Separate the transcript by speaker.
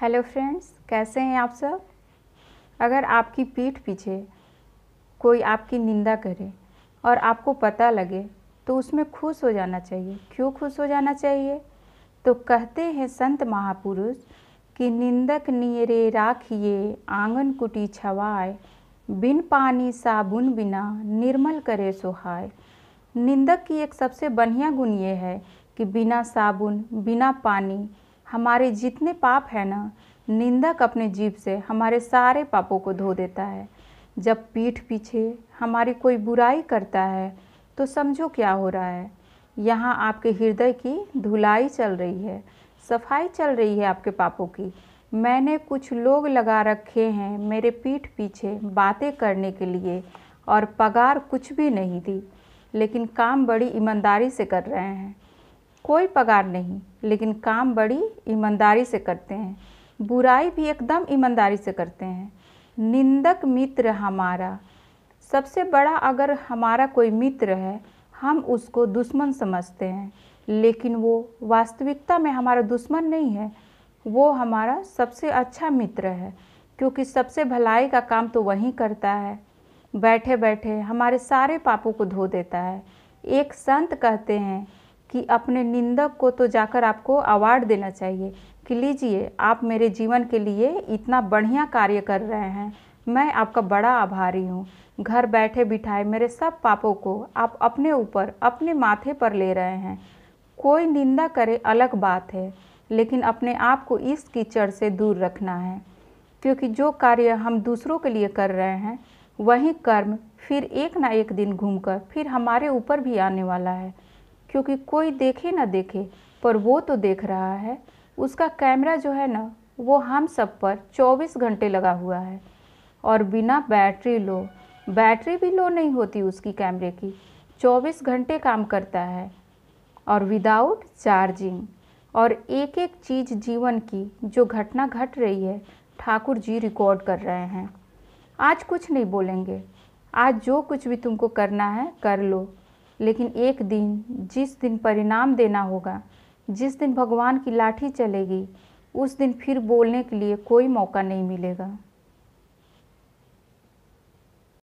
Speaker 1: hello friends कैसे हैं आप सब अगर आपकी पीठ पीछे कोई आपकी निंदा करे और आपको पता लगे तो उसमें खुश हो जाना चाहिए क्यों खुश हो जाना चाहिए तो कहते हैं संत महापुरुष कि निंदक नियरे राखिए आंगन कुटी छवाए बिन पानी साबुन बिना निर्मल करे सोहाय निंदक की एक सबसे बढ़िया गुण ये है कि बिना साबुन बिना पानी हमारे जितने पाप हैं ना निंदक अपने जीव से हमारे सारे पापों को धो देता है जब पीठ पीछे हमारी कोई बुराई करता है तो समझो क्या हो रहा है यहाँ आपके हृदय की धुलाई चल रही है सफाई चल रही है आपके पापों की मैंने कुछ लोग लगा रखे हैं मेरे पीठ पीछे बातें करने के लिए और पगार कुछ भी नहीं दी लेकिन काम बड़ी ईमानदारी से कर रहे हैं कोई पगार नहीं लेकिन काम बड़ी ईमानदारी से करते हैं बुराई भी एकदम ईमानदारी से करते हैं निंदक मित्र हमारा सबसे बड़ा अगर हमारा कोई मित्र है हम उसको दुश्मन समझते हैं लेकिन वो वास्तविकता में हमारा दुश्मन नहीं है वो हमारा सबसे अच्छा मित्र है क्योंकि सबसे भलाई का काम तो वही करता है बैठे बैठे हमारे सारे पापों को धो देता है एक संत कहते हैं कि अपने निंदक को तो जाकर आपको अवार्ड देना चाहिए कि लीजिए आप मेरे जीवन के लिए इतना बढ़िया कार्य कर रहे हैं मैं आपका बड़ा आभारी हूँ घर बैठे बिठाए मेरे सब पापों को आप अपने ऊपर अपने माथे पर ले रहे हैं कोई निंदा करे अलग बात है लेकिन अपने आप को इस कीचड़ से दूर रखना है क्योंकि जो कार्य हम दूसरों के लिए कर रहे हैं वही कर्म फिर एक ना एक दिन घूमकर फिर हमारे ऊपर भी आने वाला है क्योंकि कोई देखे ना देखे पर वो तो देख रहा है उसका कैमरा जो है ना वो हम सब पर 24 घंटे लगा हुआ है और बिना बैटरी लो बैटरी भी लो नहीं होती उसकी कैमरे की 24 घंटे काम करता है और विदाउट चार्जिंग और एक एक चीज़ जीवन की जो घटना घट रही है ठाकुर जी रिकॉर्ड कर रहे हैं आज कुछ नहीं बोलेंगे आज जो कुछ भी तुमको करना है कर लो लेकिन एक दिन जिस दिन परिणाम देना होगा जिस दिन भगवान की लाठी चलेगी उस दिन फिर बोलने के लिए कोई मौका नहीं मिलेगा